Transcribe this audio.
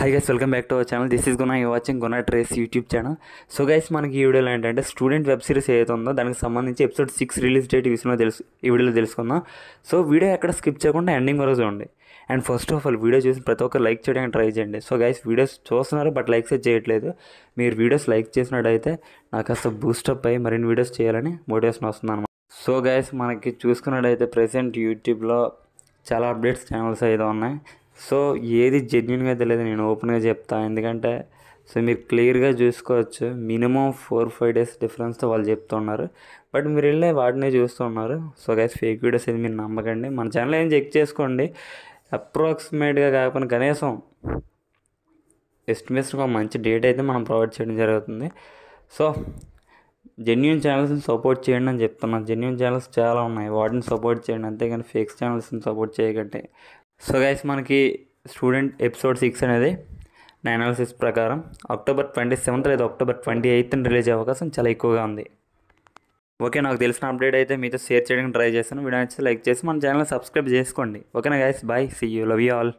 high guys welcome back to our channel this is Guna you watching Guna trace YouTube channel so guys మనకి ఈ వీడియోలో ఏంటంటే student web series ఏదైతే ఉందో దానికి సంబంధించి ఎపిసోడ్ సిక్స్ రిలీజ్ డేట్ విషయంలో తెలుసు ఈ వీడియోలో తెలుసుకుందాం సో వీడియో ఎక్కడ స్కిప్ చేయకుండా ఎండింగ్ వరకు చూడండి and first of all video చూసి ప్రతి ఒక్కరు లైక్ చేయడానికి ట్రై చేయండి సో గైస్ వీడియోస్ చూస్తున్నారు బట్ లైక్స్ చేయట్లేదు మీరు వీడియోస్ లైక్ చేసినట్టయితే నాకు కాస్త బూస్టప్ అయ్యి మరిన్ని వీడియోస్ చేయాలని మోటివేషన్ వస్తుంది అనమాట సో గైస్ మనకి చూసుకున్నట్టయితే ప్రజెంట్ యూట్యూబ్లో చాలా అప్డేట్స్ ఛానల్స్ అయితే ఉన్నాయి సో ఏది జెన్యున్గా తెలియదు నేను ఓపెన్గా చెప్తాను ఎందుకంటే సో మీరు క్లియర్గా చూసుకోవచ్చు మినిమం ఫోర్ ఫైవ్ డేస్ డిఫరెన్స్తో వాళ్ళు చెప్తున్నారు బట్ మీరు వెళ్ళే వాటినే చూస్తున్నారు సో గైస్ ఫేక్ వీడియోస్ అయితే మీరు నమ్మకండి మన ఛానల్ ఏం చెక్ చేసుకోండి అప్రాక్సిమేట్గా కాకపోయినా కనీసం ఎస్టిమేషన్ ఒక మంచి డేట్ అయితే మనం ప్రొవైడ్ చేయడం జరుగుతుంది సో జెన్యున్ ఛానల్స్ని సపోర్ట్ చేయండి అని చెప్తున్నాను జెన్యున్ ఛానల్స్ చాలా ఉన్నాయి వాటిని సపోర్ట్ చేయండి అంతేగాని ఫేక్ ఛానల్స్ని సపోర్ట్ చేయకండి సో గైస్ మనకి స్టూడెంట్ ఎపిసోడ్ సిక్స్ అనేది నా అనాలిసిస్ ప్రకారం అక్టోబర్ ట్వంటీ సెవెంత్ లేదా అక్టోబర్ ట్వంటీ ఎయిత్ని రిలీజ్ అయ్యే అవకాశం చాలా ఎక్కువగా ఉంది ఓకే నాకు తెలిసిన అప్డేట్ అయితే మీతో షేర్ చేయడానికి ట్రై చేస్తాను వీడియో నచ్చితే లైక్ చేసి మన ఛానల్ సబ్స్క్రైబ్ చేసుకోండి ఓకేనా guys bye see you love you all